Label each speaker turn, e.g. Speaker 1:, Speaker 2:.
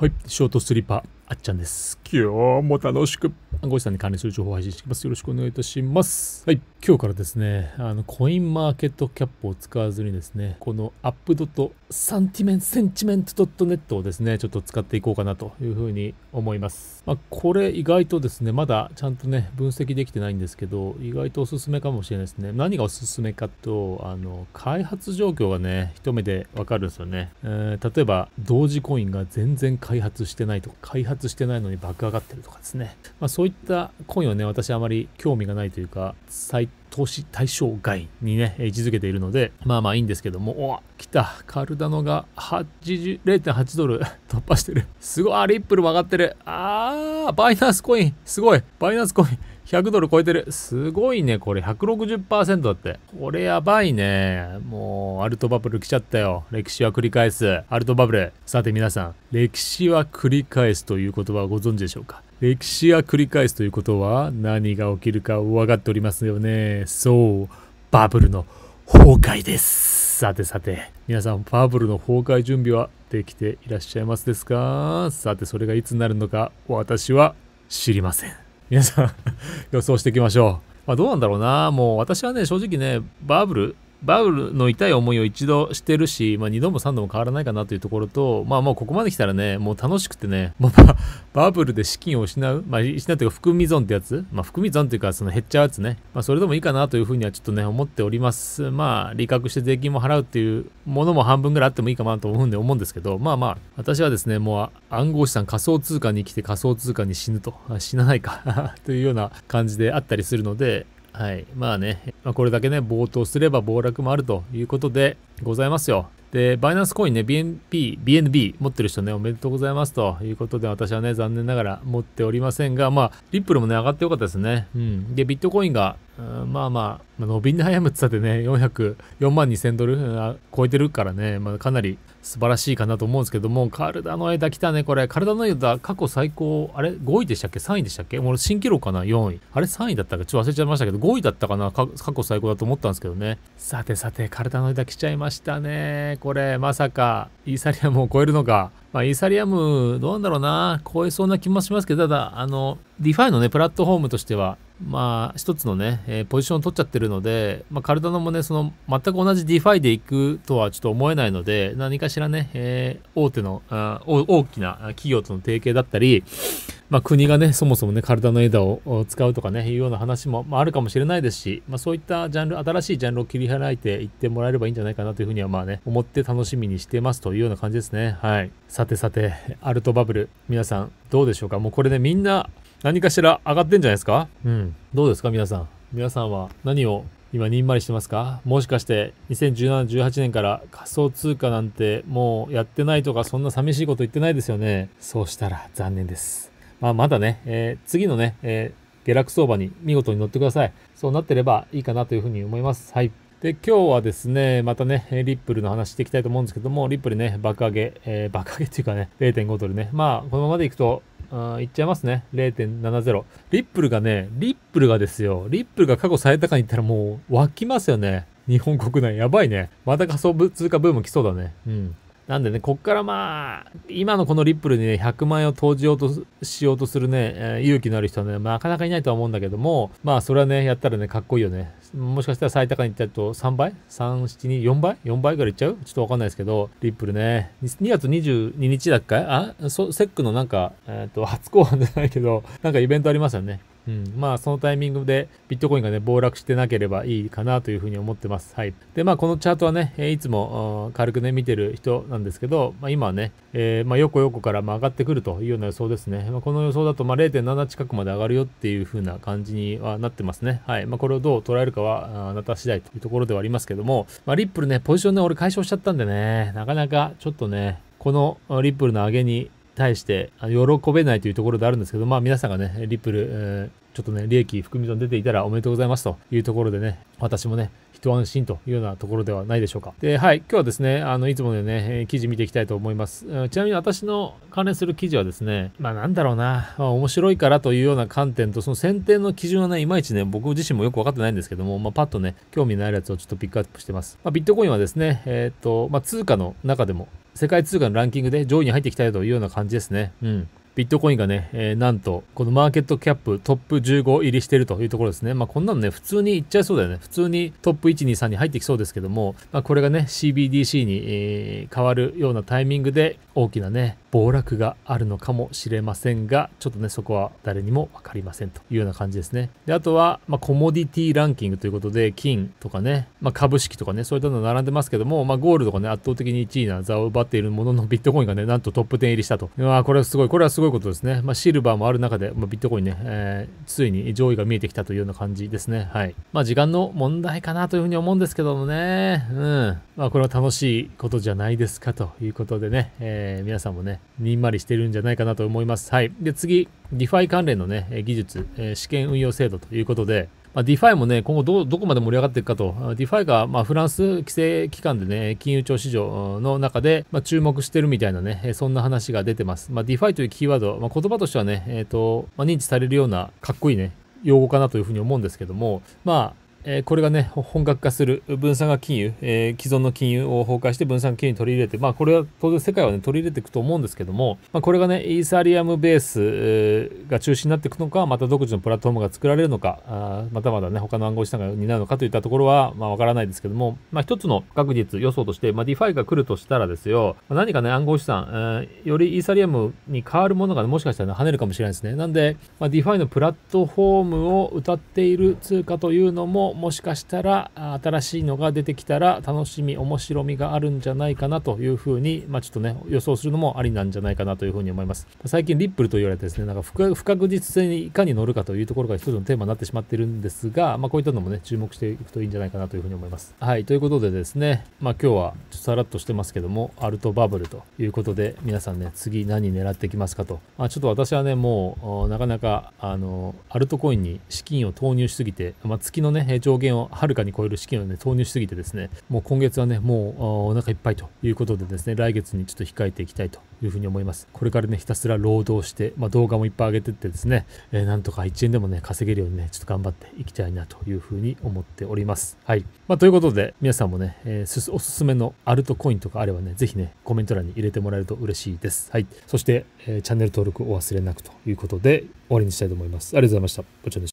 Speaker 1: はい、ショートスリッパあっちゃんです。今日も楽しく暗号資産に関連する情報を配信していきます。よろしくお願いいたします。はい。今日からですね、あの、コインマーケットキャップを使わずにですね、このアップドットサンティメント、センチメントドットネットをですね、ちょっと使っていこうかなというふうに思います。まあ、これ意外とですね、まだちゃんとね、分析できてないんですけど、意外とおすすめかもしれないですね。何がおすすめかと、あの、開発状況がね、一目でわかるんですよね。えー、例えば、同時コインが全然開発してないとか、開発してないのに爆上がってるとかですね、まあ、そういったコインはね私あまり興味がないというか再投資対象外にね位置づけているのでまあまあいいんですけどもお来たカルダノが8 0.8ドル 突破してるすごいあリップルも上がってるあーバイナンスコインすごいバイナンスコイン100ドル超えてる。すごいね、これ160%だって。これやばいね。もう、アルトバブル来ちゃったよ。歴史は繰り返す。アルトバブル。さて皆さん、歴史は繰り返すという言葉をご存知でしょうか歴史は繰り返すということは何が起きるか分かっておりますよね。そう、バブルの崩壊です。さてさて、皆さんバブルの崩壊準備はできていらっしゃいますですかさてそれがいつになるのか私は知りません。皆さん 予想していきましょう。まあ、どうなんだろうな。もう私はね、正直ね、バブル、バウルの痛い思いを一度してるし、まあ、二度も三度も変わらないかなというところと、まあ、もうここまで来たらね、もう楽しくてね、もうバブルで資金を失う、まあ、失うというか、含み損ってやつ、まあ、含み損っていうか、その減っちゃうやつね、まあ、それでもいいかなというふうにはちょっとね、思っております。まあ、利確して税金も払うっていうものも半分ぐらいあってもいいかなと思うんで思うんですけど、まあまあ、私はですね、もう暗号資産仮想通貨に来て仮想通貨に死ぬと、死なないか というような感じであったりするので、はい。まあね、まあ、これだけね、暴騰すれば暴落もあるということでございますよ。で、バイナンスコインね、BNP、BNB 持ってる人ね、おめでとうございますということで、私はね、残念ながら持っておりませんが、まあ、リップルもね、上がってよかったですね。うん。で、ビットコインがまあまあ、伸び悩むって言ったってね、400、4万2000ドル超えてるからね、まあ、かなり素晴らしいかなと思うんですけども、体の枝来たね、これ。体の枝、過去最高、あれ ?5 位でしたっけ ?3 位でしたっけもう新記録かな ?4 位。あれ ?3 位だったかちょっと忘れちゃいましたけど、5位だったかな過去最高だと思ったんですけどね。さてさて、体の枝来ちゃいましたね。これ、まさか、イーサリアムを超えるのか。まあ、イーサリアム、どうなんだろうな。超えそうな気もしますけど、ただ、あの、ディファイのね、プラットフォームとしては、まあ、一つのね、えー、ポジションを取っちゃってるので、まあ、カルダノもね、その、全く同じディファイで行くとはちょっと思えないので、何かしらね、えー、大手のあ、大きな企業との提携だったり、まあ、国がね、そもそもね、体の枝を使うとかね、いうような話も、まあ、あるかもしれないですし、まあ、そういったジャンル、新しいジャンルを切り開いていってもらえればいいんじゃないかなというふうには、まあね、思って楽しみにしてますというような感じですね。はい。さてさて、アルトバブル、皆さん、どうでしょうかもうこれね、みんな、何かしら上がってんじゃないですかうん。どうですか皆さん。皆さんは何を今にんまりしてますかもしかして201718年から仮想通貨なんてもうやってないとかそんな寂しいこと言ってないですよねそうしたら残念ですまあ、まだね、えー、次のね、えー、下落相場に見事に乗ってください。そうなってればいいかなというふうに思います。はい。で、今日はですね、またね、リップルの話していきたいと思うんですけども、リップルね、爆上げ、えー、爆上げっていうかね、0.5ドルね。まあ、このままでいくと、ん行っちゃいますね。0.70。リップルがね、リップルがですよ。リップルが過去最高にいったらもう湧きますよね。日本国内やばいね。また仮想通貨ブーム来そうだね。うん。なんでね、こっからまあ、今のこのリップルにね、100万円を投じようとしようとするね、えー、勇気のある人はね、まあ、なかなかいないとは思うんだけども、まあ、それはね、やったらね、かっこいいよね。もしかしたら最高にいったりと3倍 ?3、7、2、4倍 ?4 倍ぐらいいっちゃうちょっとわかんないですけど、リップルね、2月22日だっけあそ、セックのなんか、えっ、ー、と、初公判じゃないけど、なんかイベントありますよね。うん、まあそのタイミングでビットコインがね、暴落してなければいいかなというふうに思ってます。はい。で、まあこのチャートはね、いつも軽くね、見てる人なんですけど、まあ今はね、えー、まあ横横からま上がってくるというような予想ですね。まあ、この予想だとま0.7近くまで上がるよっていうふうな感じにはなってますね。はい。まあこれをどう捉えるかは、あなた次第というところではありますけども、まあリップルね、ポジションね、俺解消しちゃったんでね、なかなかちょっとね、このリップルの上げに対して喜べないというところであるんですけど、まあ皆さんがね、リップル、えー、ちょっとね、利益含み損出ていたらおめでとうございますというところでね、私もね、一安心というようなところではないでしょうか。で、はい、今日はですね、あの、いつものね、記事見ていきたいと思います。ちなみに私の関連する記事はですね、まあなんだろうな、まあ、面白いからというような観点と、その選定の基準はね、いまいちね、僕自身もよく分かってないんですけども、まあパッとね、興味のあるやつをちょっとピックアップしてます。まあ、ビットコインはですね、えー、っと、まあ通貨の中でも、世界通貨のランキングで上位に入ってきたいというような感じですね。うん。ビットコインがね、えー、なんと、このマーケットキャップトップ15入りしてるというところですね。まあ、こんなのね、普通にいっちゃいそうだよね。普通にトップ1、2、3に入ってきそうですけども、まあ、これがね、CBDC に、えー、変わるようなタイミングで大きなね、暴落があるのかもしれませんが、ちょっとね、そこは誰にも分かりませんというような感じですね。で、あとは、まあ、コモディティランキングということで、金とかね、まあ、株式とかね、そういったの並んでますけども、まあ、ゴールドがね、圧倒的に1位な座を奪っているものの、ビットコインがね、なんとトップ10入りしたと。うわこれはすごい、これはすごいことですね。まあ、シルバーもある中で、まあ、ビットコインね、えー、ついに上位が見えてきたというような感じですね。はい。まあ、時間の問題かなというふうに思うんですけどもね、うん。まあ、これは楽しいことじゃないですかということでね、えー、皆さんもね、にんまりしてるんじゃないかなと思います。はい。で、次、DeFi 関連のね、技術、えー、試験運用制度ということで、まあ、DeFi もね、今後どどこまで盛り上がっていくかと、DeFi が、まあ、フランス規制機関でね、金融庁市場の中で、まあ、注目してるみたいなね、そんな話が出てます。まあ、DeFi というキーワード、まあ、言葉としてはね、えっ、ー、と、まあ、認知されるようなかっこいいね、用語かなというふうに思うんですけども、まあ、えこれがね、本格化する分散が金融、えー、既存の金融を崩壊して分散金融に取り入れて、まあこれは当然世界はね、取り入れていくと思うんですけども、まあこれがね、イーサリアムベース、えが中心になっていくのか、また独自のプラットフォームが作られるのか、あまたまだね、他の暗号資産が担うのかといったところは、まあわからないですけども、まあ一つの確実予想として、まあディファイが来るとしたらですよ、何かね、暗号資産、えー、よりイーサリアムに変わるものが、ね、もしかしたら、跳ねるかもしれないですね。なんで、まあィファイのプラットフォームを歌っている通貨というのも、もしかしたら新しいのが出てきたら楽しみ面白みがあるんじゃないかなというふうに、まあ、ちょっとね予想するのもありなんじゃないかなというふうに思います最近リップルと言われてですねなんか不確実性にいかに乗るかというところが一つのテーマになってしまっているんですが、まあ、こういったのもね注目していくといいんじゃないかなというふうに思いますはいということでですね、まあ、今日はちょっとさらっとしてますけどもアルトバブルということで皆さんね次何狙ってきますかと、まあ、ちょっと私はねもうなかなかあのアルトコインに資金を投入しすぎて、まあ、月のね平上限をはるかに超える資金をね、投入しすぎてですね、もう今月はね、もうお腹いっぱいということでですね、来月にちょっと控えていきたいというふうに思います。これからね、ひたすら労働して、まあ、動画もいっぱい上げてってですね、えー、なんとか1円でもね、稼げるようにね、ちょっと頑張っていきたいなというふうに思っております。はい。まあ、ということで、皆さんもね、えー、おすすめのアルトコインとかあればね、ぜひね、コメント欄に入れてもらえると嬉しいです。はい。そして、えー、チャンネル登録お忘れなくということで、終わりにしたいと思います。ありがとうございました。ご視聴